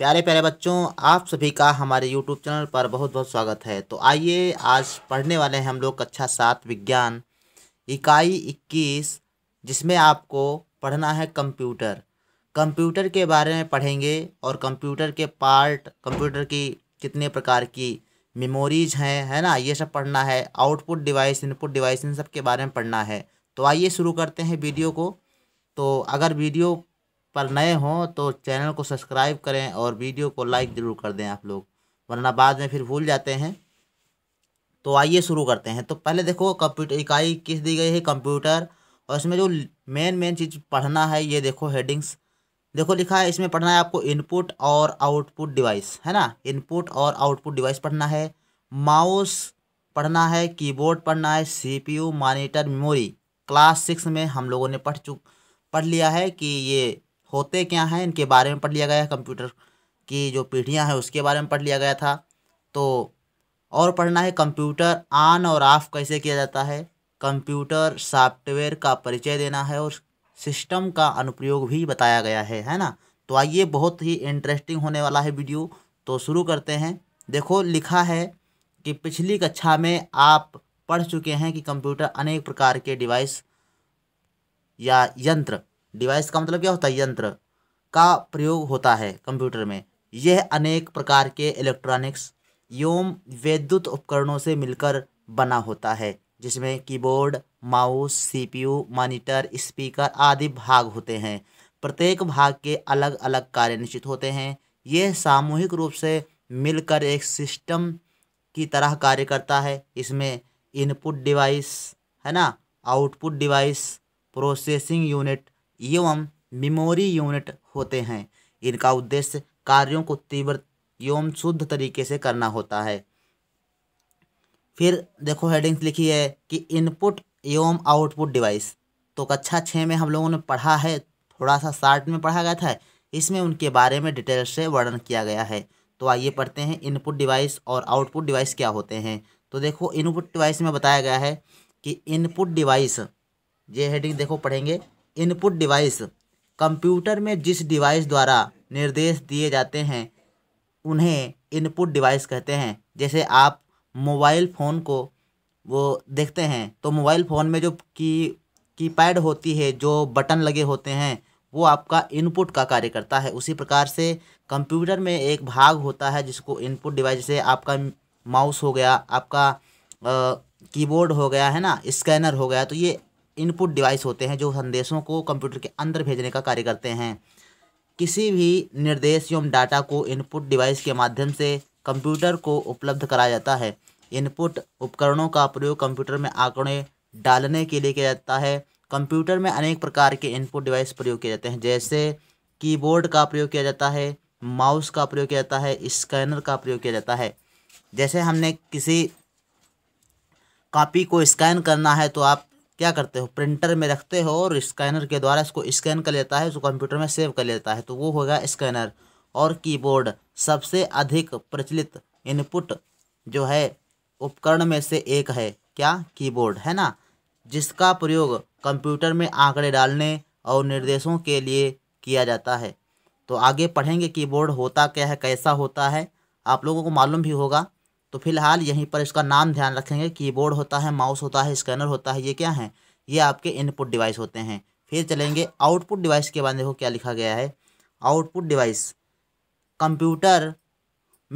प्यारे प्यारे बच्चों आप सभी का हमारे यूट्यूब चैनल पर बहुत बहुत स्वागत है तो आइए आज पढ़ने वाले हैं हम लोग कक्षा सात विज्ञान इकाई इक्कीस जिसमें आपको पढ़ना है कंप्यूटर कंप्यूटर के बारे में पढ़ेंगे और कंप्यूटर के पार्ट कंप्यूटर की कितने प्रकार की मेमोरीज हैं है ना ये सब पढ़ना है आउटपुट डिवाइस इनपुट डिवाइस इन सब के बारे में पढ़ना है तो आइए शुरू करते हैं वीडियो को तो अगर वीडियो पर नए हों तो चैनल को सब्सक्राइब करें और वीडियो को लाइक ज़रूर कर दें आप लोग वरना बाद में फिर भूल जाते हैं तो आइए शुरू करते हैं तो पहले देखो कंप्यूटर इकाई किस दी गई है कंप्यूटर और इसमें जो मेन मेन चीज़ पढ़ना है ये देखो हेडिंग्स देखो लिखा है इसमें पढ़ना है आपको इनपुट और आउटपुट डिवाइस है ना इनपुट और आउटपुट डिवाइस पढ़ना है माउस पढ़ना है कीबोर्ड पढ़ना है CPU monitor memory class six में हम लोगों ने पढ़ चुक पढ़ लिया है कि ये होते क्या हैं इनके बारे में पढ़ लिया गया है कंप्यूटर की जो पीढ़ियाँ हैं उसके बारे में पढ़ लिया गया था तो और पढ़ना है कंप्यूटर ऑन और ऑफ कैसे किया जाता है कंप्यूटर सॉफ्टवेयर का परिचय देना है और सिस्टम का अनुप्रयोग भी बताया गया है है ना तो आइए बहुत ही इंटरेस्टिंग होने वाला है वीडियो तो शुरू करते हैं देखो लिखा है कि पिछली कक्षा में आप पढ़ चुके हैं कि कंप्यूटर अनेक प्रकार के डिवाइस या यंत्र डिवाइस का मतलब क्या होता है यंत्र का प्रयोग होता है कंप्यूटर में यह अनेक प्रकार के इलेक्ट्रॉनिक्स एवं वैद्युत उपकरणों से मिलकर बना होता है जिसमें keyboard mouse CPU monitor speaker आदि भाग होते हैं प्रत्येक भाग के अलग अलग कार्य निश्चित होते हैं यह सामूहिक रूप से मिलकर एक सिस्टम की तरह कार्य करता है इसमें इनपुट डिवाइस है ना आउटपुट डिवाइस प्रोसेसिंग यूनिट एवं मेमोरी यूनिट होते हैं इनका उद्देश्य कार्यों को तीव्र एवं शुद्ध तरीके से करना होता है फिर देखो हेडिंग्स लिखी है कि इनपुट एवं आउटपुट डिवाइस तो कक्षा छः में हम लोगों ने पढ़ा है थोड़ा सा शार्ट में पढ़ा गया था इसमें उनके बारे में डिटेल से वर्णन किया गया है तो आइए पढ़ते हैं इनपुट डिवाइस और आउटपुट डिवाइस क्या होते हैं तो देखो इनपुट डिवाइस में बताया गया है कि इनपुट डिवाइस ये हेडिंग देखो पढ़ेंगे इनपुट डिवाइस कंप्यूटर में जिस डिवाइस द्वारा निर्देश दिए जाते हैं उन्हें इनपुट डिवाइस कहते हैं जैसे आप मोबाइल फ़ोन को वो देखते हैं तो मोबाइल फ़ोन में जो की कीपैड होती है जो बटन लगे होते हैं वो आपका इनपुट का कार्य करता है उसी प्रकार से कंप्यूटर में एक भाग होता है जिसको इनपुट डिवाइस जैसे आपका माउस हो गया आपका कीबोर्ड हो गया है ना स्कैनर हो गया तो ये इनपुट डिवाइस होते हैं जो संदेशों को कंप्यूटर के अंदर भेजने का कार्य करते हैं किसी भी निर्देश एवं डाटा को इनपुट डिवाइस के माध्यम से कंप्यूटर को उपलब्ध कराया जाता है इनपुट उपकरणों का प्रयोग कंप्यूटर में आंकड़े डालने के लिए किया जाता है कंप्यूटर में अनेक प्रकार के इनपुट डिवाइस प्रयोग किए जाते हैं जैसे कीबोर्ड का प्रयोग किया जाता है माउस का प्रयोग किया जाता है स्कैनर का प्रयोग किया जाता है जैसे हमने किसी कॉपी को स्कैन करना है तो आप क्या करते हो प्रिंटर में रखते हो और स्कैनर के द्वारा इसको स्कैन कर लेता है उसको कंप्यूटर में सेव कर लेता है तो वो होगा स्कैनर और कीबोर्ड सबसे अधिक प्रचलित इनपुट जो है उपकरण में से एक है क्या कीबोर्ड है ना जिसका प्रयोग कंप्यूटर में आंकड़े डालने और निर्देशों के लिए किया जाता है तो आगे पढ़ेंगे कीबोर्ड होता क्या है कैसा होता है आप लोगों को मालूम भी होगा तो फिलहाल यहीं पर इसका नाम ध्यान रखेंगे कीबोर्ड होता है माउस होता है स्कैनर होता है ये क्या है ये आपके इनपुट डिवाइस होते हैं फिर चलेंगे आउटपुट डिवाइस के बाद देखो क्या लिखा गया है आउटपुट डिवाइस कंप्यूटर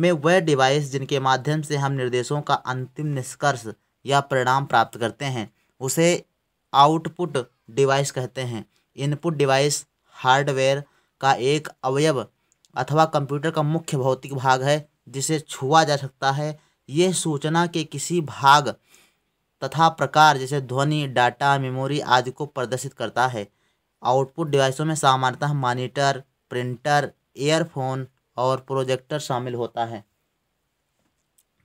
में वह डिवाइस जिनके माध्यम से हम निर्देशों का अंतिम निष्कर्ष या परिणाम प्राप्त करते हैं उसे आउटपुट डिवाइस कहते हैं इनपुट डिवाइस हार्डवेयर का एक अवयव अथवा कंप्यूटर का मुख्य भौतिक भाग है जिसे छुआ जा सकता है यह सूचना के किसी भाग तथा प्रकार जैसे ध्वनि डाटा मेमोरी आदि को प्रदर्शित करता है आउटपुट डिवाइसों में सामान्यतः मॉनिटर प्रिंटर एयरफोन और प्रोजेक्टर शामिल होता है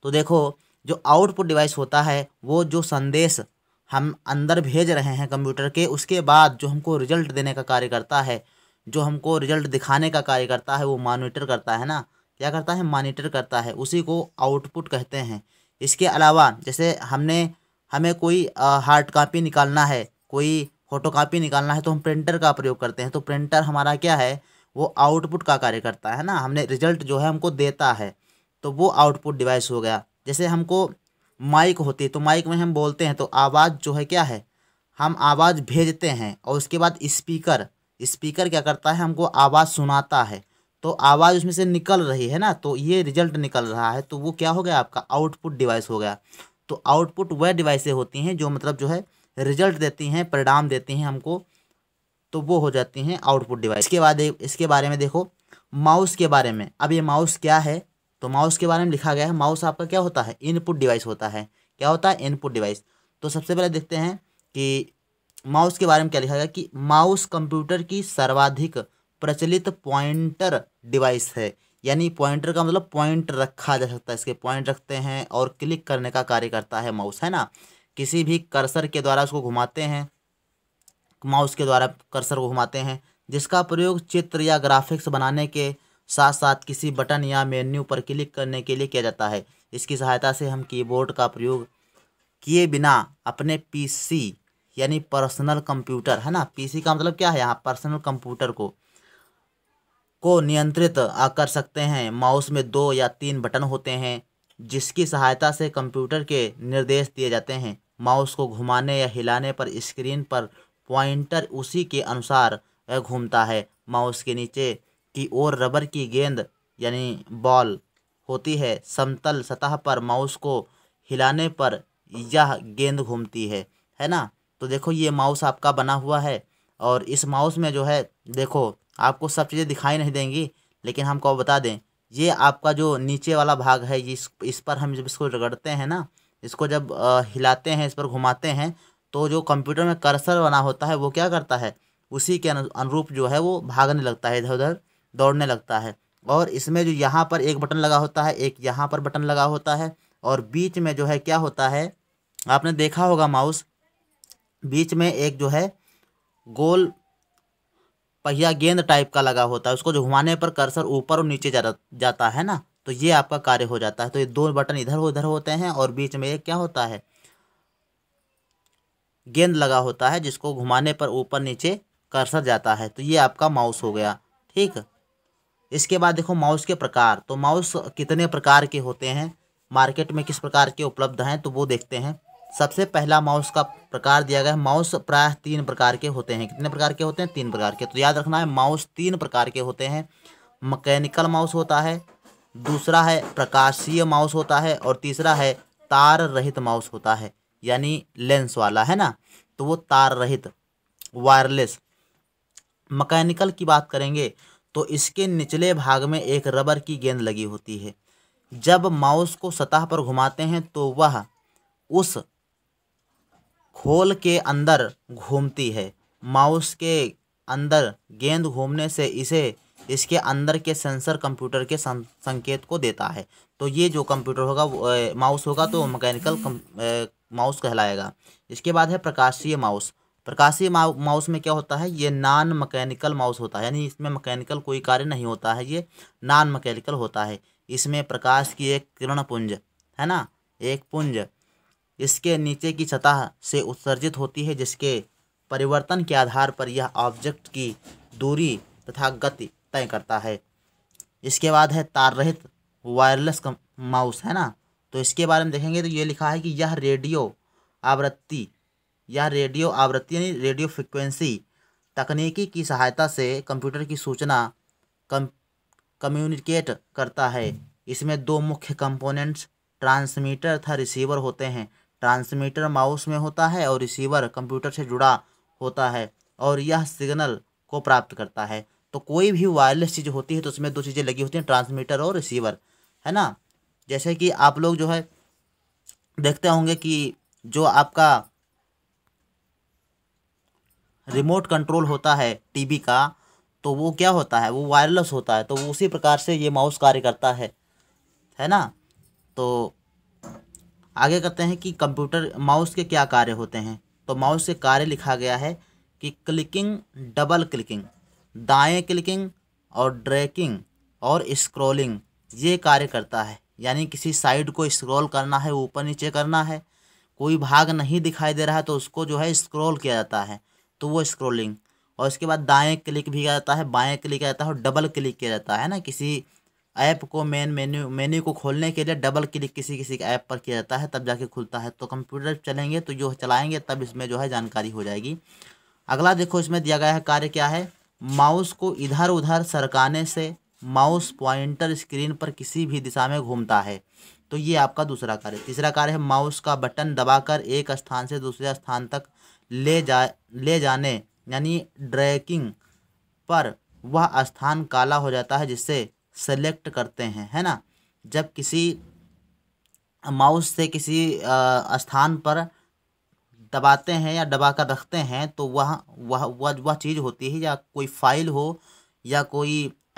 तो देखो जो आउटपुट डिवाइस होता है वो जो संदेश हम अंदर भेज रहे हैं कंप्यूटर के उसके बाद जो हमको रिजल्ट देने का कार्य करता है जो हमको रिजल्ट दिखाने का कार्य करता है वो मॉनिटर करता है ना क्या करता है मॉनिटर करता है उसी को आउटपुट कहते हैं इसके अलावा जैसे हमने हमें कोई हार्ड कापी निकालना है कोई फोटो कापी निकालना है तो हम प्रिंटर का प्रयोग करते हैं तो प्रिंटर हमारा क्या है वो आउटपुट का कार्य करता है ना हमने रिजल्ट जो है हमको देता है तो वो आउटपुट डिवाइस हो गया जैसे हमको माइक होती है तो माइक में हम बोलते हैं तो आवाज़ जो है क्या है हम आवाज़ भेजते हैं और उसके बाद स्पीकर स्पीकर क्या करता है हमको आवाज़ सुनाता है तो आवाज़ उसमें से निकल रही है ना तो ये रिजल्ट निकल रहा है तो वो क्या हो गया आपका आउटपुट डिवाइस हो गया तो आउटपुट वह डिवाइसें होती हैं जो मतलब जो है रिजल्ट देती हैं परिणाम देती हैं हमको तो वो हो जाती हैं आउटपुट डिवाइस इसके बाद इसके बारे में देखो माउस के बारे में अब ये माउस क्या है तो माउस के बारे में लिखा गया है माउस आपका क्या होता है इनपुट डिवाइस होता है क्या होता है इनपुट डिवाइस तो सबसे पहले देखते हैं कि माउस के बारे में क्या लिखा गया कि माउस कंप्यूटर की सर्वाधिक प्रचलित पॉइंटर डिवाइस है यानी पॉइंटर का मतलब पॉइंट रखा जा सकता है इसके पॉइंट रखते हैं और क्लिक करने का कार्य करता है माउस है ना किसी भी कर्सर के द्वारा उसको घुमाते हैं माउस के द्वारा कर्सर को घुमाते हैं जिसका प्रयोग चित्र या ग्राफिक्स बनाने के साथ साथ किसी बटन या मेन्यू पर क्लिक करने के लिए किया जाता है इसकी सहायता से हम कीबोर्ड का प्रयोग किए बिना अपने पीसी यानी पर्सनल कंप्यूटर है ना पीसी का मतलब क्या है यहाँ पर्सनल कंप्यूटर को को नियंत्रित कर सकते हैं माउस में दो या तीन बटन होते हैं जिसकी सहायता से कंप्यूटर के निर्देश दिए जाते हैं माउस को घुमाने या हिलाने पर स्क्रीन पर पॉइंटर उसी के अनुसार घूमता है माउस के नीचे की ओर रबर की गेंद यानी बॉल होती है समतल सतह पर माउस को हिलाने पर यह गेंद घूमती है है ना तो देखो ये माउस आपका बना हुआ है और इस माउस में जो है देखो आपको सब चीज़ें दिखाई नहीं देंगी लेकिन हमको बता दें ये आपका जो नीचे वाला भाग है इस इस पर हम जब इसको रगड़ते हैं ना इसको जब हिलाते हैं इस पर घुमाते हैं तो जो कंप्यूटर में कर्सर बना होता है वो क्या करता है उसी के अनुरूप जो है वो भागने लगता है इधर उधर दौड़ने लगता है और इसमें जो यहाँ पर एक बटन लगा होता है एक यहाँ पर बटन लगा होता है और बीच में जो है क्या होता है आपने देखा होगा माउस बीच में एक जो है गोल पहिया गेंद टाइप का लगा होता है उसको जो घुमाने पर कर्सर ऊपर और नीचे जा, जाता है ना तो ये आपका कार्य हो जाता है तो ये दो बटन इधर उधर होते हैं और बीच में एक क्या होता है गेंद लगा होता है जिसको घुमाने पर ऊपर नीचे कर्सर जाता है तो ये आपका माउस हो गया ठीक इसके बाद देखो माउस के प्रकार तो माउस कितने प्रकार के होते हैं मार्केट में किस प्रकार के उपलब्ध हैं तो वो देखते हैं सबसे पहला माउस का प्रकार दिया गया है माउस प्रायः तीन प्रकार के होते हैं कितने प्रकार के होते हैं तीन प्रकार के तो याद रखना है माउस तीन प्रकार के होते हैं मकैनिकल माउस होता है दूसरा है प्रकाशीय माउस होता है और तीसरा है तार रहित माउस होता है यानी लेंस वाला है ना तो वो तार रहित वायरलेस मकैनिकल की बात करेंगे तो इसके निचले भाग में एक रबर की गेंद लगी होती है जब माउस को सतह पर घुमाते हैं तो वह उस होल के अंदर घूमती है माउस के अंदर गेंद घूमने से इसे इसके अंदर के सेंसर कंप्यूटर के सं संकेत को देता है तो ये जो कंप्यूटर होगा माउस होगा तो मैकेनिकल माउस कहलाएगा इसके बाद है प्रकाशीय माउस प्रकाशीय माउ, माउस में क्या होता है ये नॉन मैकेनिकल माउस होता है यानी इसमें मैकेनिकल कोई कार्य नहीं होता है ये नॉन मैकेनिकल होता है इसमें प्रकाश की एक किरण पुंज है ना एक पुंज इसके नीचे की सतह से उत्सर्जित होती है जिसके परिवर्तन के आधार पर यह ऑब्जेक्ट की दूरी तथा गति तय करता है इसके बाद है तार रहित वायरलेस माउस है ना तो इसके बारे में देखेंगे तो ये लिखा है कि यह रेडियो आवृत्ति यह रेडियो आवृत्ति यानी रेडियो फ्रिक्वेंसी तकनीकी की सहायता से कंप्यूटर की सूचना कम कम्युनिकेट करता है इसमें दो मुख्य कंपोनेंट्स ट्रांसमीटर तथा रिसीवर होते हैं ट्रांसमीटर माउस में होता है और रिसीवर कंप्यूटर से जुड़ा होता है और यह सिग्नल को प्राप्त करता है तो कोई भी वायरलेस चीज़ होती है तो उसमें दो चीज़ें लगी होती हैं ट्रांसमीटर और रिसीवर है ना जैसे कि आप लोग जो है देखते होंगे कि जो आपका रिमोट कंट्रोल होता है टीवी का तो वो क्या होता है वो वायरलेस होता है तो वो उसी प्रकार से ये माउस कार्य करता है है ना तो आगे करते हैं कि कंप्यूटर माउस के क्या कार्य होते हैं तो माउस के कार्य लिखा गया है कि क्लिकिंग डबल क्लिकिंग दाएं क्लिकिंग और ड्रैकिंग और स्क्रॉलिंग ये कार्य करता है यानी किसी साइड को स्क्रॉल करना है ऊपर नीचे करना है कोई भाग नहीं दिखाई दे रहा है तो उसको जो है स्क्रॉल किया जाता है तो वो स्क्रॉलिंग और इसके बाद दाएं क्लिक भी किया जाता है बाएं क्लिक किया जाता है और डबल क्लिक किया जाता है ना किसी ऐप को मेन मेन्यू मेन्यू को खोलने के लिए डबल क्लिक किसी किसी के ऐप पर किया जाता है तब जाके खुलता है तो कंप्यूटर चलेंगे तो जो चलाएंगे तब इसमें जो है जानकारी हो जाएगी अगला देखो इसमें दिया गया है कार्य क्या है माउस को इधर उधर सरकाने से माउस पॉइंटर स्क्रीन पर किसी भी दिशा में घूमता है तो ये आपका दूसरा कार्य तीसरा कार्य है माउस का बटन दबाकर एक स्थान से दूसरे स्थान तक ले जा ले जाने यानी ड्रैकिंग पर वह स्थान काला हो जाता है जिससे सेलेक्ट करते हैं है ना जब किसी माउस से किसी स्थान पर दबाते हैं या दबा कर रखते हैं तो वह वह वह वह चीज़ होती है या कोई फाइल हो या कोई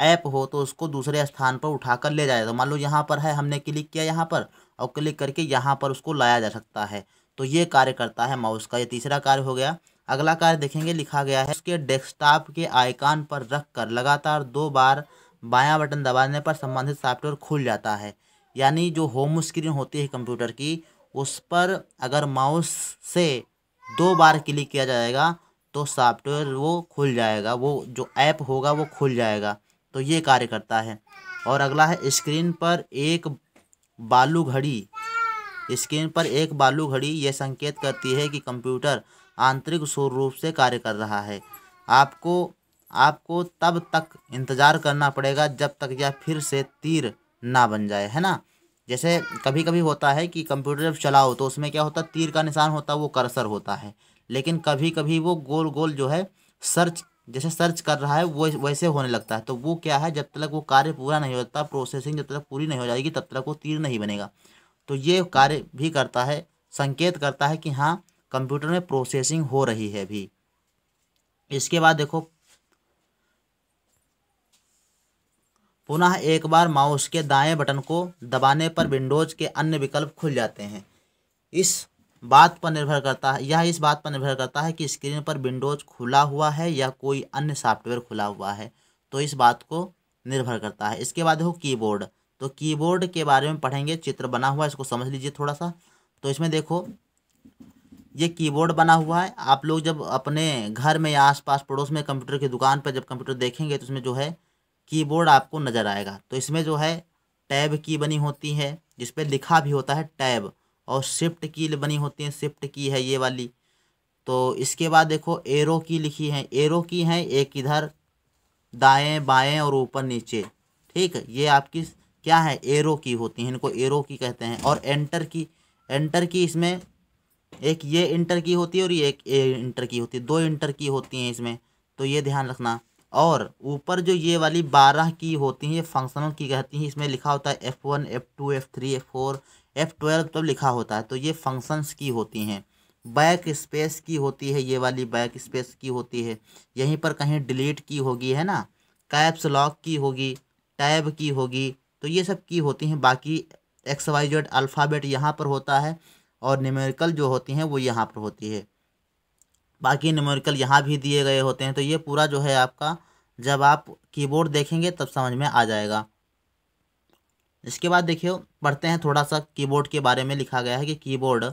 ऐप हो तो उसको दूसरे स्थान पर उठा कर ले जाए तो मान लो यहाँ पर है हमने क्लिक किया यहाँ पर और क्लिक करके यहाँ पर उसको लाया जा सकता है तो ये कार्य करता है माउस का ये तीसरा कार्य हो गया अगला कार्य देखेंगे लिखा गया है उसके डेस्कटॉप के आइकान पर रख कर लगातार दो बार बायां बटन दबाने पर संबंधित सॉफ्टवेयर खुल जाता है यानी जो होम स्क्रीन होती है कंप्यूटर की उस पर अगर माउस से दो बार क्लिक किया जाएगा तो सॉफ्टवेयर वो खुल जाएगा वो जो ऐप होगा वो खुल जाएगा तो ये कार्य करता है और अगला है स्क्रीन पर एक बालू घड़ी स्क्रीन पर एक बालू घड़ी ये संकेत करती है कि कंप्यूटर आंतरिक स्वरूप से कार्य कर रहा है आपको आपको तब तक इंतज़ार करना पड़ेगा जब तक यह फिर से तीर ना बन जाए है ना जैसे कभी कभी होता है कि कंप्यूटर जब चलाओ तो उसमें क्या होता है तीर का निशान होता है वो कर्सर होता है लेकिन कभी कभी वो गोल गोल जो है सर्च जैसे सर्च कर रहा है वो वैसे होने लगता है तो वो क्या है जब तक वो कार्य पूरा नहीं होता प्रोसेसिंग जब तक पूरी नहीं हो जाएगी तब तक वो तीर नहीं बनेगा तो ये कार्य भी करता है संकेत करता है कि हाँ कंप्यूटर में प्रोसेसिंग हो रही है अभी इसके बाद देखो पुनः एक बार माउस के दाएं बटन को दबाने पर विंडोज़ के अन्य विकल्प खुल जाते हैं इस बात पर निर्भर करता है यह इस बात पर निर्भर करता है कि स्क्रीन पर विंडोज़ खुला हुआ है या कोई अन्य सॉफ्टवेयर खुला हुआ है तो इस बात को निर्भर करता है इसके बाद हो कीबोर्ड तो कीबोर्ड के बारे में पढ़ेंगे चित्र बना हुआ है इसको समझ लीजिए थोड़ा सा तो इसमें देखो ये कीबोर्ड बना हुआ है आप लोग जब अपने घर में या आसपास पड़ोस में कंप्यूटर की दुकान पर जब कंप्यूटर देखेंगे तो उसमें जो है कीबोर्ड आपको नज़र आएगा तो इसमें जो है टैब की बनी होती है जिस पर लिखा भी होता है टैब और शिफ्ट की बनी होती है शिफ्ट की है ये वाली तो इसके बाद देखो एरो की लिखी है एरो की हैं एक इधर दाएं बाएं और ऊपर नीचे ठीक ये आपकी क्या है एरो की होती है इनको एरो की कहते हैं और एंटर की एंटर की इसमें एक ये इंटर की होती है और ये एक ए इंटर की होती है दो इंटर की होती हैं इसमें तो ये ध्यान रखना और ऊपर जो ये वाली बारह की होती हैं ये फंक्शनल की कहती हैं इसमें लिखा होता है F one F two F three F four F twelve तो लिखा होता है तो ये फंक्शंस की होती हैं बैक स्पेस की होती है ये वाली बैक स्पेस की होती है यहीं पर कहीं डिलीट की होगी है ना कैप्स लॉक की होगी टैब की होगी तो ये सब की होती हैं बाकी एक्स वाई जेड अल्फ़ाबेट यहाँ पर होता है और न्यूमेरिकल जो होती हैं वो यहाँ पर होती है बाकी न्यूमेरिकल यहाँ भी दिए गए होते हैं तो ये पूरा जो है आपका जब आप कीबोर्ड देखेंगे तब समझ में आ जाएगा इसके बाद देखियो पढ़ते हैं थोड़ा सा कीबोर्ड के बारे में लिखा गया है कि कीबोर्ड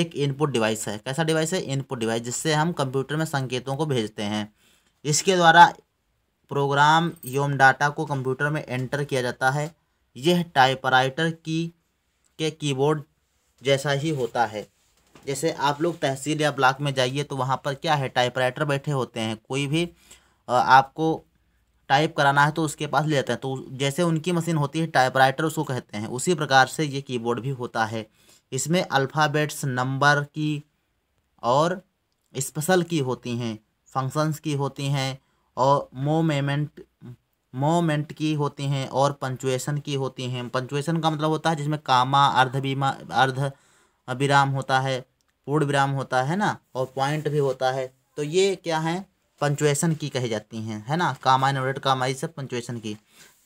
एक इनपुट डिवाइस है कैसा डिवाइस है इनपुट डिवाइस जिससे हम कंप्यूटर में संकेतों को भेजते हैं इसके द्वारा प्रोग्राम योम डाटा को कंप्यूटर में एंटर किया जाता है यह टाइपराइटर की के कीबोर्ड जैसा ही होता है जैसे आप लोग तहसील या ब्लॉक में जाइए तो वहाँ पर क्या है टाइपराइटर बैठे होते हैं कोई भी आपको टाइप कराना है तो उसके पास ले जाते हैं तो जैसे उनकी मशीन होती है टाइपराइटर उसको कहते हैं उसी प्रकार से ये कीबोर्ड भी होता है इसमें अल्फ़ाबेट्स नंबर की और स्पेशल की होती हैं फंक्शंस की होती हैं और मोमेमेंट मोमेंट की होती हैं और पंचुएशन की होती हैं पंचुएशन का मतलब होता है जिसमें कामा अर्ध बीमा अर्ध विराम होता है पूर्ण विराम होता है ना और पॉइंट भी होता है तो ये क्या है पंचुएशन की कही जाती हैं है ना कामाई ऑडिट कामाई सब पंचुएशन की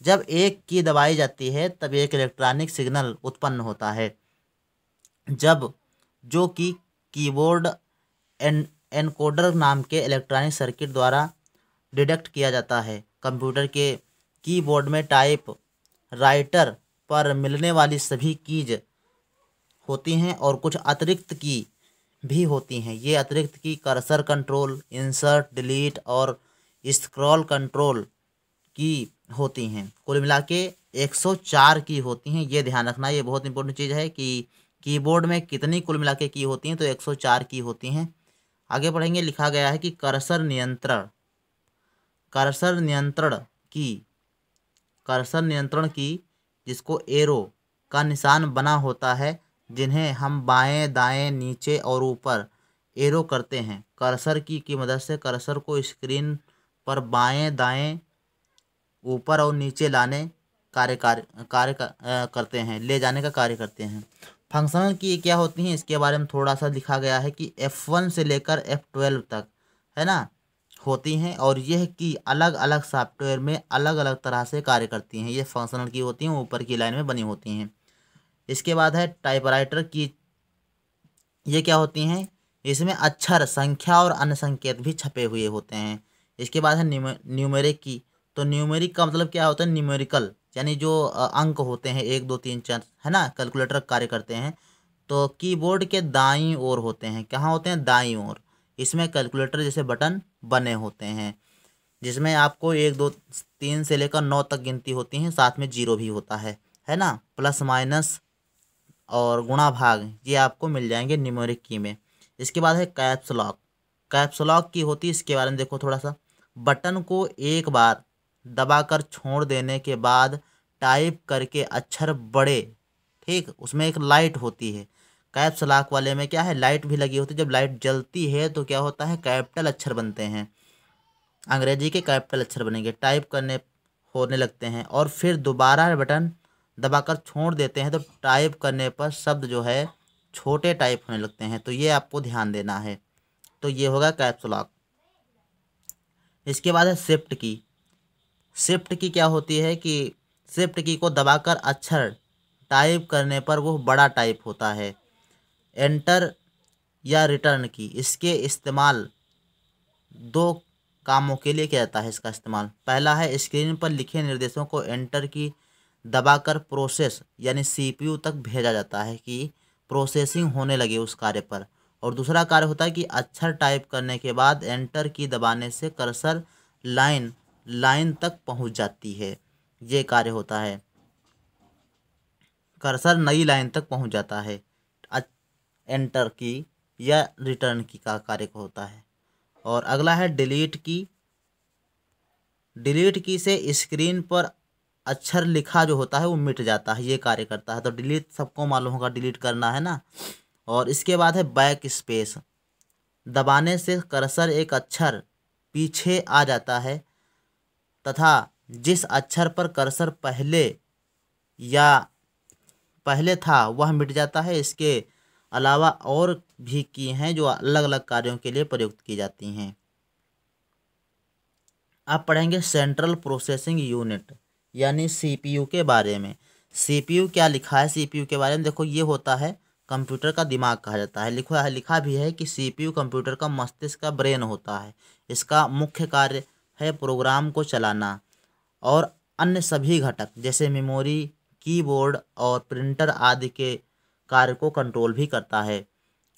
जब एक की दबाई जाती है तब एक इलेक्ट्रॉनिक सिग्नल उत्पन्न होता है जब जो कि कीबोर्ड एन एनकोडर नाम के इलेक्ट्रॉनिक सर्किट द्वारा डिडक्ट किया जाता है कंप्यूटर के कीबोर्ड में टाइप राइटर पर मिलने वाली सभी कीज होती हैं और कुछ अतिरिक्त की भी होती हैं ये अतिरिक्त key cursor control insert delete और स्क्रॉल कंट्रोल की होती हैं कुल मिला के एक की होती हैं ये ध्यान रखना ये बहुत इंपॉर्टेंट चीज़ है कि कीबोर्ड में कितनी कुल मिला के की होती हैं तो 104 की होती हैं आगे पढ़ेंगे लिखा गया है कि कर्सर नियंत्रण कर्सर नियंत्रण की कर्सर नियंत्रण की जिसको एरो का निशान बना होता है जिन्हें हम बाएं दाएं नीचे और ऊपर एरो करते हैं कर्सर की की मदद से कर्सर को स्क्रीन पर बाएं दाएं ऊपर और नीचे लाने कार्य कार्य कार्य करते हैं ले जाने का कार्य करते हैं फंक्शनल की क्या होती हैं इसके बारे में थोड़ा सा लिखा गया है कि एफ़ वन से लेकर एफ़ ट्वेल्व तक है ना होती हैं और यह की अलग अलग सॉफ्टवेयर में अलग अलग तरह से कार्य करती हैं ये फंक्शनल की होती हैं ऊपर की लाइन में बनी होती हैं इसके बाद है टाइपराइटर की ये क्या होती हैं इसमें अक्षर संख्या और अन्य संकेत भी छपे हुए होते हैं इसके बाद है न्यूमेरिक की तो न्यूमेरिक का मतलब क्या होता है न्यूमेरिकल यानी जो अंक होते हैं एक दो तीन चार है ना कैलकुलेटर कार्य करते हैं तो कीबोर्ड के दाई ओर होते हैं कहाँ होते हैं दाई ओर इसमें कैलकुलेटर जैसे बटन बने होते हैं जिसमें आपको एक दो तीन से लेकर नौ तक गिनती होती हैं साथ में जीरो भी होता है है ना प्लस माइनस और गुणा भाग ये आपको मिल जाएंगे निमोरिक की में इसके बाद है कैप्स लॉक कैप्स लॉक की होती है इसके बारे में देखो थोड़ा सा बटन को एक बार दबाकर छोड़ देने के बाद टाइप करके अक्षर बड़े ठीक उसमें एक लाइट होती है कैप्स लॉक वाले में क्या है लाइट भी लगी होती है जब लाइट जलती है तो क्या होता है कैपिटल अक्षर बनते हैं अंग्रेजी के कैपिटल अक्षर बनेंगे टाइप करने होने लगते हैं और फिर दोबारा बटन दबाकर छोड़ देते हैं तो टाइप करने पर शब्द जो है छोटे टाइप होने लगते हैं तो ये आपको ध्यान देना है तो ये होगा कैप्सलॉक इसके बाद है शिफ्ट की शिफ्ट की क्या होती है कि शिफ्ट की को दबाकर अक्षर टाइप करने पर वो बड़ा टाइप होता है एंटर या रिटर्न की इसके इस्तेमाल दो कामों के लिए किया जाता है इसका इस्तेमाल पहला है स्क्रीन पर लिखे निर्देशों को एंटर की दबाकर प्रोसेस यानी सीपीयू तक भेजा जाता है कि प्रोसेसिंग होने लगे उस कार्य पर और दूसरा कार्य होता है कि अक्षर टाइप करने के बाद एंटर की दबाने से कर्सर लाइन लाइन तक पहुंच जाती है ये कार्य होता है कर्सर नई लाइन तक पहुंच जाता है एंटर की या रिटर्न की का कार्य होता है और अगला है डिलीट की डिलीट की से स्क्रीन पर अक्षर लिखा जो होता है वो मिट जाता है ये कार्य करता है तो डिलीट सबको मालूम होगा डिलीट करना है ना और इसके बाद है बैक स्पेस दबाने से कर्सर एक अक्षर पीछे आ जाता है तथा जिस अक्षर पर कर्सर पहले या पहले था वह मिट जाता है इसके अलावा और भी की हैं जो अलग अलग कार्यों के लिए प्रयुक्त की जाती हैं आप पढ़ेंगे सेंट्रल प्रोसेसिंग यूनिट यानी सीपीयू के बारे में सीपीयू क्या लिखा है सीपीयू के बारे में देखो ये होता है कंप्यूटर का दिमाग कहा जाता है लिखा है लिखा भी है कि सीपीयू कंप्यूटर का मस्तिष्क का ब्रेन होता है इसका मुख्य कार्य है प्रोग्राम को चलाना और अन्य सभी घटक जैसे मेमोरी कीबोर्ड और प्रिंटर आदि के कार्य को कंट्रोल भी करता है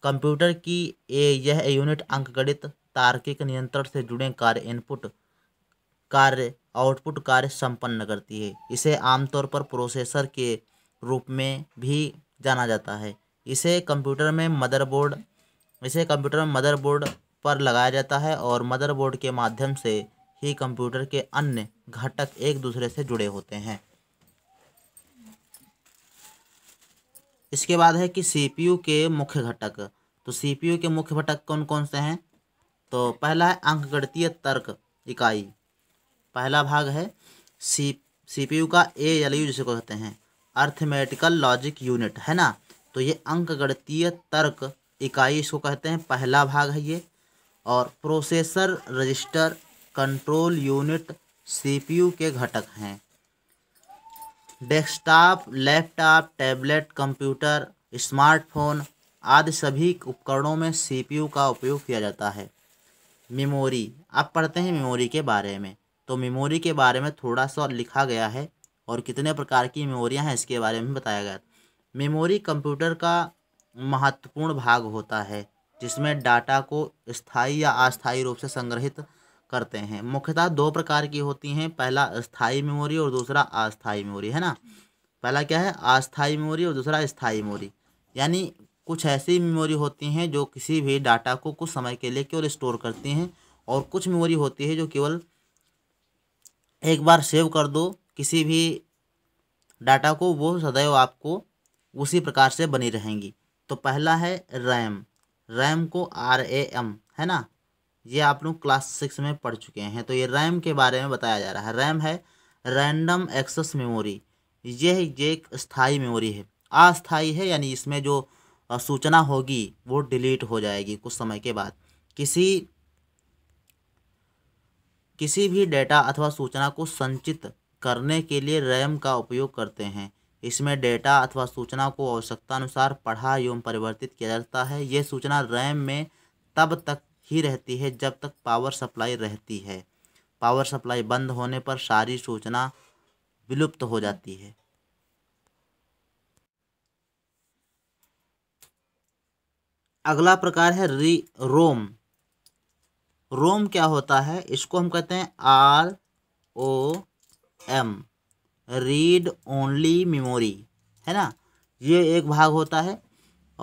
कंप्यूटर की ए यह यूनिट अंकगणित तार्किक नियंत्रण से जुड़े कार्य इनपुट कार्य आउटपुट कार्य संपन्न करती है इसे आमतौर पर प्रोसेसर के रूप में भी जाना जाता है इसे कंप्यूटर में मदरबोर्ड इसे कंप्यूटर में मदरबोर्ड पर लगाया जाता है और मदरबोर्ड के माध्यम से ही कंप्यूटर के अन्य घटक एक दूसरे से जुड़े होते हैं इसके बाद है कि सीपीयू के मुख्य घटक तो सीपीयू के मुख्य घटक कौन कौन से हैं तो पहला है अंकगणितीय तर्क इकाई पहला भाग है सी सीपीयू का ए एल यू जिसे कहते हैं अर्थमेटिकल लॉजिक यूनिट है ना तो ये अंक गणतीय तर्क इकाई इसको कहते हैं पहला भाग है ये और processor register control unit CPU के घटक हैं desktop laptop tablet computer smartphone आदि सभी उपकरणों में सीपीयू का उपयोग किया जाता है मेमोरी आप पढ़ते हैं मेमोरी के बारे में तो मेमोरी के बारे में थोड़ा सा लिखा गया है और कितने प्रकार की मेमोरियाँ हैं इसके बारे में बताया गया मेमोरी कंप्यूटर का महत्वपूर्ण भाग होता है जिसमें डाटा को स्थायी या अस्थायी रूप से संग्रहित करते हैं मुख्यतः दो प्रकार की होती हैं पहला स्थायी मेमोरी और दूसरा अस्थायी मेमोरी है ना पहला क्या है अस्थायी मेमोरी और दूसरा स्थायी मेमोरी यानी कुछ ऐसी मेमोरी होती हैं जो किसी भी डाटा को कुछ समय के लिए केवल स्टोर करती हैं और कुछ मेमोरी होती है जो केवल एक बार सेव कर दो किसी भी डाटा को वो सदैव आपको उसी प्रकार से बनी रहेंगी तो पहला है रैम रैम को आर ए एम है ना ये आप लोग क्लास सिक्स में पढ़ चुके हैं तो ये रैम के बारे में बताया जा रहा है रैम है रैंडम एक्सेस मेमोरी ये एक स्थाई मेमोरी है अस्थाई है यानी इसमें जो सूचना होगी वो डिलीट हो जाएगी कुछ समय के बाद किसी किसी भी डेटा अथवा सूचना को संचित करने के लिए रैम का उपयोग करते हैं इसमें डेटा अथवा सूचना को आवश्यकता अनुसार पढ़ा एवं परिवर्तित किया जाता है ये सूचना रैम में तब तक ही रहती है जब तक पावर सप्लाई रहती है पावर सप्लाई बंद होने पर सारी सूचना विलुप्त हो जाती है अगला प्रकार है री रोम रोम क्या होता है इसको हम कहते हैं R O M read only memory है ना ये एक भाग होता है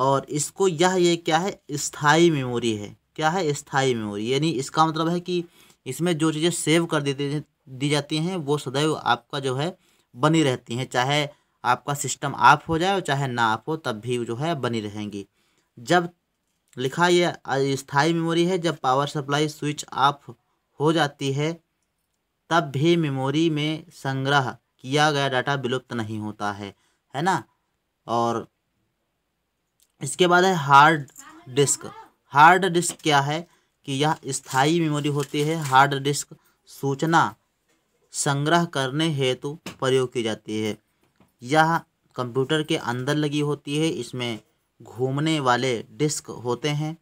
और इसको यह ये क्या है स्थाई मेमोरी है क्या है स्थाई मेमोरी यानी इसका मतलब है कि इसमें जो चीज़ें सेव कर दी दी जाती हैं वो सदैव आपका जो है बनी रहती हैं चाहे आपका सिस्टम ऑफ आप हो जाए चाहे ना ऑफ हो तब भी जो है बनी रहेंगी जब लिखा यह स्थाई मेमोरी है जब पावर सप्लाई स्विच ऑफ हो जाती है तब भी मेमोरी में संग्रह किया गया डाटा विलुप्त नहीं होता है है ना और इसके बाद है हार्ड डिस्क हार्ड डिस्क क्या है कि यह स्थायी मेमोरी होती है हार्ड डिस्क सूचना संग्रह करने हेतु प्रयोग की जाती है यह कंप्यूटर के अंदर लगी होती है इसमें घूमने वाले डिस्क होते हैं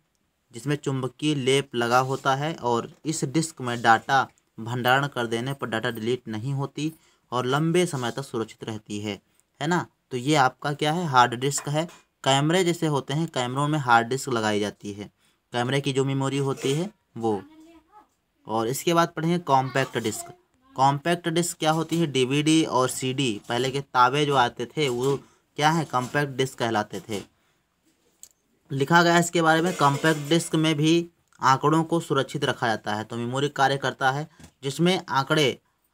जिसमें चुंबकीय लेप लगा होता है और इस डिस्क में डाटा भंडारण कर देने पर डाटा डिलीट नहीं होती और लंबे समय तक सुरक्षित रहती है है ना तो ये आपका क्या है हार्ड डिस्क है कैमरे जैसे होते हैं कैमरों में हार्ड डिस्क लगाई जाती है कैमरे की जो मेमोरी होती है वो और इसके बाद पढ़ेंगे कॉम्पैक्ट डिस्क कॉम्पैक्ट डिस्क क्या होती है डीवीडी और सीडी पहले के तावे जो आते थे वो क्या है कॉम्पैक्ट डिस्क कहलाते थे लिखा गया है इसके बारे में कॉम्पैक्ट डिस्क में भी आंकड़ों को सुरक्षित रखा जाता है तो मेमोरी कार्य करता है जिसमें आंकड़े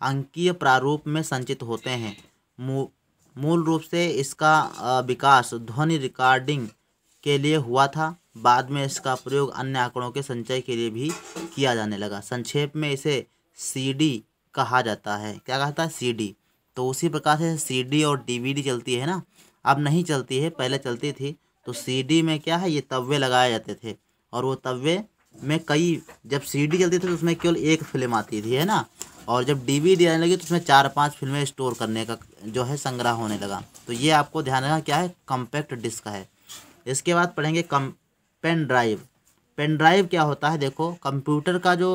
अंकीय प्रारूप में संचित होते हैं मूल रूप से इसका विकास ध्वनि रिकॉर्डिंग के लिए हुआ था बाद में इसका प्रयोग अन्य आंकड़ों के संचय के लिए भी किया जाने लगा संक्षेप में इसे सीडी कहा जाता है क्या कहता है सीडी तो उसी प्रकार से सीडी और डीवीडी चलती है ना अब नहीं चलती है पहले चलती थी तो सीडी में क्या है ये तवे लगाए जाते थे और वो तवे में कई जब सीडी चलती थी तो उसमें केवल एक फिल्म आती थी है ना और जब डीवीडी आने लगी तो उसमें चार पांच फिल्में स्टोर करने का जो है संग्रह होने लगा तो ये आपको ध्यान रखना क्या है कम्पैक्ट डिस्क है इसके बाद पढ़ेंगे कम पेन ड्राइव पेन ड्राइव क्या होता है देखो कंप्यूटर का जो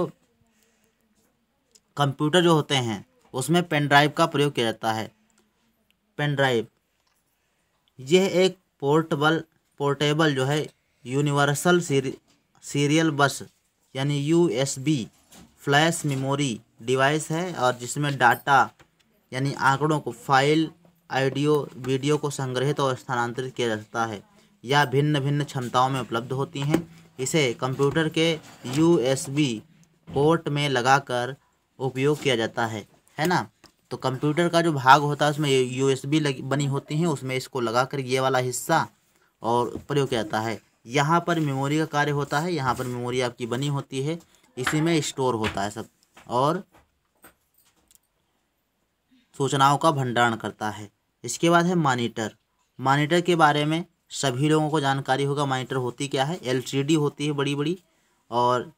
कंप्यूटर जो होते हैं उसमें पेन ड्राइव का प्रयोग किया जाता है पेन ड्राइव यह एक पोर्टेबल पोर्टेबल जो है यूनिवर्सल सीरियल बस यानी यूएसबी फ्लैश मेमोरी डिवाइस है और जिसमें डाटा यानी आंकड़ों को फाइल ऑडियो वीडियो को संग्रहित और स्थानांतरित किया जाता है या भिन्न भिन्न क्षमताओं में उपलब्ध होती हैं इसे कंप्यूटर के यूएसबी पोर्ट में लगाकर उपयोग किया जाता है है ना तो कंप्यूटर का जो भाग होता है उसमें यू लगी बनी होती हैं उसमें इसको लगाकर ये वाला हिस्सा और प्रयोग कहता है यहाँ पर मेमोरी का कार्य होता है यहाँ पर मेमोरी आपकी बनी होती है इसी में स्टोर होता है सब और सूचनाओं का भंडारण करता है इसके बाद है मानीटर मानीटर के बारे में सभी लोगों को जानकारी होगा मानीटर होती क्या है एलसीडी होती है बड़ी बड़ी और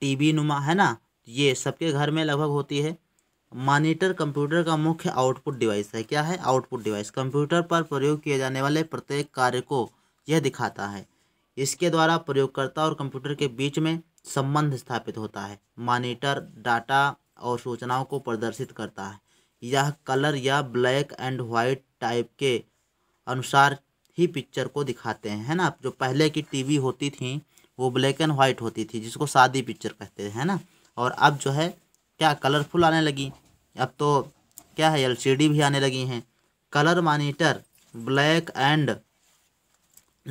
टीवी नुमा है ना ये सबके घर में लगभग होती है मानीटर कंप्यूटर का मुख्य आउटपुट डिवाइस है क्या है आउटपुट डिवाइस कंप्यूटर पर प्रयोग किए जाने वाले प्रत्येक कार्य को यह दिखाता है इसके द्वारा प्रयोगकर्ता और कंप्यूटर के बीच में संबंध स्थापित होता है मानीटर डाटा और सूचनाओं को प्रदर्शित करता है यह कलर या ब्लैक एंड वाइट टाइप के अनुसार ही पिक्चर को दिखाते हैं है ना जो पहले की टीवी होती थी वो ब्लैक एंड वाइट होती थी जिसको शादी पिक्चर कहते हैं ना और अब जो है क्या कलरफुल आने लगी अब तो क्या है एलसीडी भी आने लगी हैं colour monitor black and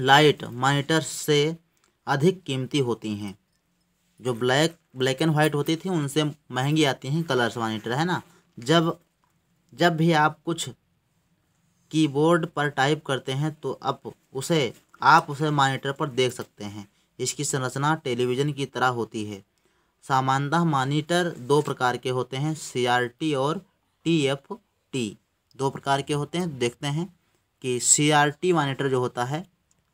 light monitor से अधिक कीमती होती हैं जो ब्लैक ब्लैक एंड वाइट होती थी उनसे महंगी आती हैं कलर्स मॉनिटर है ना जब जब भी आप कुछ कीबोर्ड पर टाइप करते हैं तो अब उसे आप उसे मॉनिटर पर देख सकते हैं इसकी संरचना टेलीविज़न की तरह होती है सामानदाह मानीटर दो प्रकार के होते हैं सी और टी दो प्रकार के होते हैं देखते हैं कि सी मॉनिटर जो होता है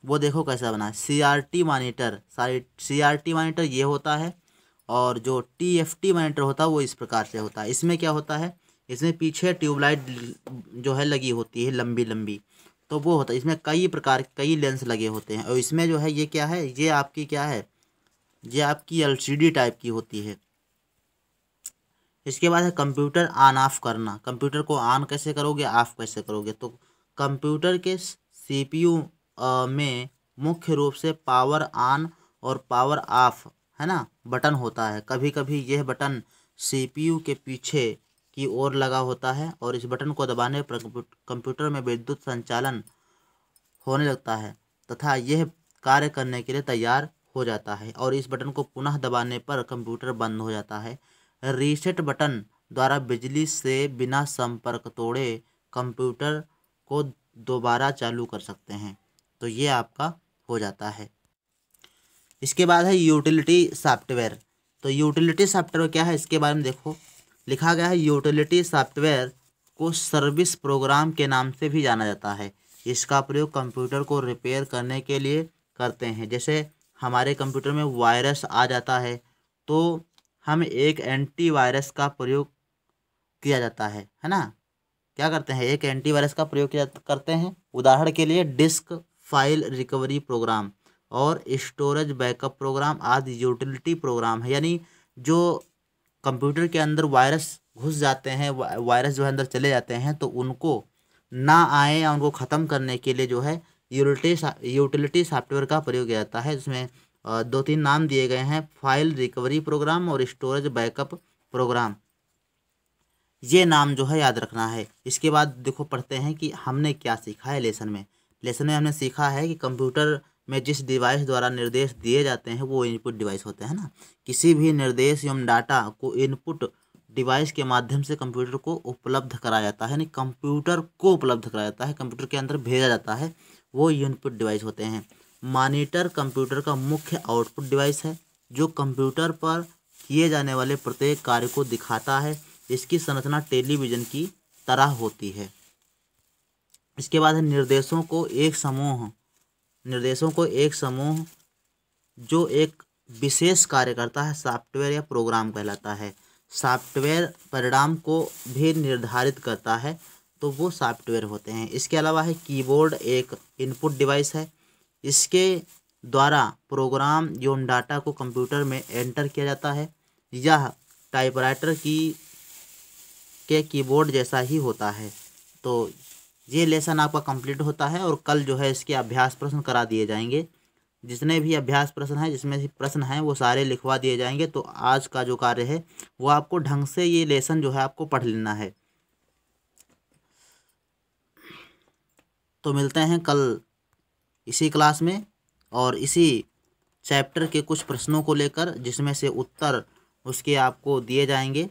वो देखो कैसा बना सी आर टी मानीटर सारी सी आर टी मानीटर ये होता है और जो टी एफ टी मानीटर होता है वो इस प्रकार से होता है इसमें क्या होता है इसमें पीछे ट्यूबलाइट जो है लगी होती है लंबी लंबी तो वो होता है इसमें कई प्रकार कई लेंस लगे होते हैं और इसमें जो है ये क्या है ये आपकी क्या है ये आपकी एलसीडी टाइप की होती है इसके बाद है कंप्यूटर ऑन ऑफ करना कंप्यूटर को ऑन कैसे करोगे ऑफ कैसे करोगे तो कंप्यूटर के सीपीयू में मुख्य रूप से पावर ऑन और पावर ऑफ है ना बटन होता है कभी कभी यह बटन सीपीयू के पीछे की ओर लगा होता है और इस बटन को दबाने पर कंप्यूटर में विद्युत संचालन होने लगता है तथा यह कार्य करने के लिए तैयार हो जाता है और इस बटन को पुनः दबाने पर कंप्यूटर बंद हो जाता है रीसेट बटन द्वारा बिजली से बिना संपर्क तोड़े कंप्यूटर को दोबारा चालू कर सकते हैं तो ये आपका हो जाता है इसके बाद है यूटिलिटी सॉफ्टवेयर तो यूटिलिटी सॉफ्टवेयर क्या है इसके बारे में देखो लिखा गया है यूटिलिटी सॉफ्टवेयर को सर्विस प्रोग्राम के नाम से भी जाना जाता है इसका प्रयोग कंप्यूटर को रिपेयर करने के लिए करते हैं जैसे हमारे कंप्यूटर में वायरस आ जाता है तो हम एक एंटीवायरस का प्रयोग किया जाता है है ना क्या करते हैं एक एंटीवायरस का प्रयोग किया करते हैं उदाहरण के लिए डिस्क फाइल रिकवरी प्रोग्राम और स्टोरेज बैकअप प्रोग्राम आदि यूटिलिटी प्रोग्राम है यानी जो कंप्यूटर के अंदर वायरस घुस जाते हैं वायरस जो है अंदर चले जाते हैं तो उनको ना आए या उनको ख़त्म करने के लिए जो है यूटिलिटी यूटिलिटी सॉफ्टवेयर का प्रयोग किया जाता है जिसमें दो तीन नाम दिए गए हैं फाइल रिकवरी प्रोग्राम और स्टोरेज बैकअप प्रोग्राम ये नाम जो है याद रखना है इसके बाद देखो पढ़ते हैं कि हमने क्या सीखा है लेसन में लेसन में हमने सीखा है कि कंप्यूटर में जिस डिवाइस द्वारा निर्देश दिए जाते हैं वो इनपुट डिवाइस होते हैं ना किसी भी निर्देश एवं डाटा को इनपुट डिवाइस के माध्यम से कंप्यूटर को उपलब्ध कराया जाता है यानी कंप्यूटर को उपलब्ध कराया जाता है कंप्यूटर के अंदर भेजा जाता है वो इनपुट डिवाइस होते हैं मानीटर कंप्यूटर का मुख्य आउटपुट डिवाइस है जो कंप्यूटर पर किए जाने वाले प्रत्येक कार्य को दिखाता है इसकी संरचना टेलीविज़न की तरह होती है इसके बाद है निर्देशों को एक समूह निर्देशों को एक समूह जो एक विशेष कार्य करता है सॉफ्टवेयर या प्रोग्राम कहलाता है सॉफ्टवेयर परिणाम को भी निर्धारित करता है तो वो सॉफ्टवेयर होते हैं इसके अलावा है कीबोर्ड एक इनपुट डिवाइस है इसके द्वारा प्रोग्राम एवं डाटा को कंप्यूटर में एंटर किया जाता है यह टाइपराइटर की के कीबोर्ड जैसा ही होता है तो ये लेसन आपका कंप्लीट होता है और कल जो है इसके अभ्यास प्रश्न करा दिए जाएंगे जितने भी अभ्यास प्रश्न हैं जिसमें से प्रश्न हैं वो सारे लिखवा दिए जाएंगे तो आज का जो कार्य है वो आपको ढंग से ये लेसन जो है आपको पढ़ लेना है तो मिलते हैं कल इसी क्लास में और इसी चैप्टर के कुछ प्रश्नों को लेकर जिसमें से उत्तर उसके आपको दिए जाएंगे